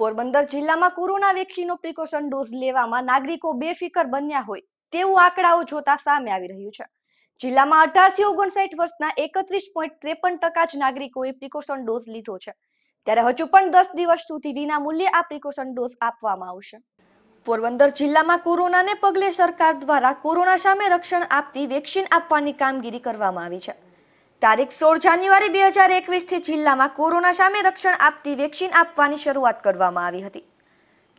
પોરબંદર જિલ્લામાં corona વેક્સિનનો precaution dose લેવામાં નાગરિકો બેફિકર બન્યા હોય તેવું આંકડાઓ જોતા સામે આવી રહ્યું છે જિલ્લામાં અઢારથી ઓગણસાઠ વર્ષના એકત્રીસ પોઈન્ટ ત્રેપન ટકા જ નાગરિકોએ પ્રિકોશન ડોઝ લીધો છે ત્યારે હજુ પણ દસ દિવસ સુધી વિના મૂલ્યે આ પ્રિકોશન ડોઝ આપવામાં આવશે પોરબંદર જિલ્લામાં કોરોનાને પગલે સરકાર દ્વારા કોરોના સામે રક્ષણ આપતી વેક્સિન આપવાની કામગીરી કરવામાં આવી છે તારીખ સોળ જાન્યુઆરી બે હજાર એકવીસથી જિલ્લામાં કોરોના સામે રક્ષણ આપતી વેક્સિન આપવાની શરૂઆત કરવામાં આવી હતી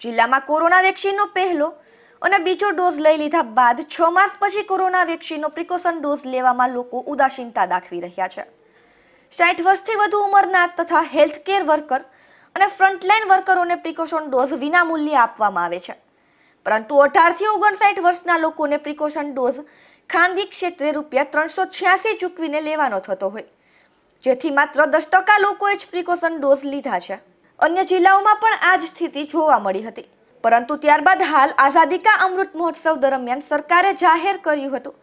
જિલ્લામાં કોરોના વેક્સિનનો પહેલો અને બીજો ડોઝ લઈ લીધા બાદ છ માસ પછી કોરોના વેક્સિનનો પ્રિકોશન ડોઝ લેવામાં લોકો ઉદાસીનતા દાખવી રહ્યા છે સાઠ વર્ષથી વધુ ઉંમરના તથા હેલ્થ કેર વર્કર અને ફ્રન્ટલાઇન વર્કરોને પ્રિકોશન ડોઝ વિનામૂલ્યે આપવામાં આવે છે પરંતુ અઢારથી ઓગણસાઠ વર્ષના લોકોને પ્રિકોશન ડોઝ ખાનગી ક્ષેત્રે રૂપિયા ત્રણસો છ્યાસી ચૂકવીને લેવાનો થતો હોય જેથી માત્ર દસ ટકા લોકોએ જ પ્રિકોશન ડોઝ લીધા છે અન્ય જિલ્લાઓમાં પણ આ જ સ્થિતિ જોવા મળી હતી પરંતુ ત્યારબાદ હાલ આઝાદી કા અમૃત મહોત્સવ દરમિયાન સરકારે જાહેર કર્યું હતું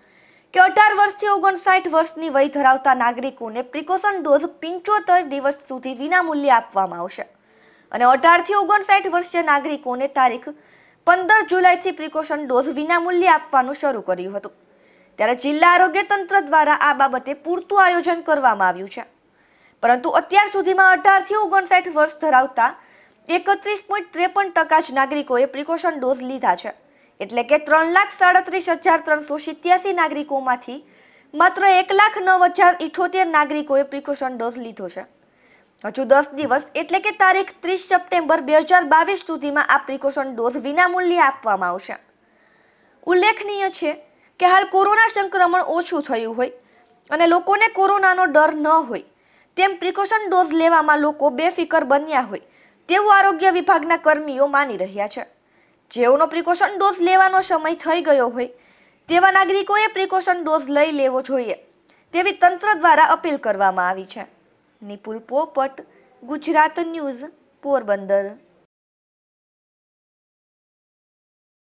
કે અઢાર વર્ષથી ઓગણસાઠ વર્ષની વય ધરાવતા નાગરિકોને પ્રિકોશન ડોઝ પંચોતેર દિવસ સુધી વિનામૂલ્યે આપવામાં આવશે અને અઢારથી ઓગણસાઠ વર્ષીય નાગરિકોને તારીખ પંદર જુલાઈથી પ્રિકોશન ડોઝ વિનામૂલ્યે આપવાનું શરૂ કર્યું હતું ત્યારે જિલ્લા આરોગ્ય તંત્ર દ્વારા આ બાબતે પૂરતું આયોજન કરવામાં આવ્યું છે પરંતુ અત્યાર સુધીમાં અઢારથી ઓગણસાઠ વર્ષ ધરાવતા એકત્રીસ પોઈન્ટ ત્રેપન ટકા જ નાગરિકોએ પ્રિકોશન ડોઝ લીધા છે એટલે કે ત્રણ લાખ સાડત્રીસ હજાર ત્રણસો સિત્યાસી નાગરિકોમાંથી માત્ર એક લાખ નવ હજાર ઇઠોતેર નાગરિકોએ પ્રિકોશન ડોઝ લીધો છે હજુ દસ દિવસ એટલે કે તારીખ ત્રીસ સપ્ટેમ્બર બે હજાર બાવીસ સુધીમાં આ પ્રિકોશન ડોઝ વિનામૂલ્યે આપવામાં આવશે ઉલ્લેખનીય છે કે હાલ કોરોના સંક્રમણ ઓછું થયું હોય અને લોકોને કોરોનાનો ડર ન હોય તેમ પ્રિકોશન ડોઝ લેવામાં લોકો બેફિકર બન્યા હોય તેવું આરોગ્ય વિભાગના કર્મીઓ માની રહ્યા છે જેઓનો પ્રિકોશન ડોઝ લેવાનો સમય થઈ ગયો હોય તેવા નાગરિકોએ પ્રિકોશન ડોઝ લઈ લેવો જોઈએ તેવી તંત્ર દ્વારા અપીલ કરવામાં આવી છે નિપુલ પોપટ ગુજરાત ન્યૂઝ પોરબંદર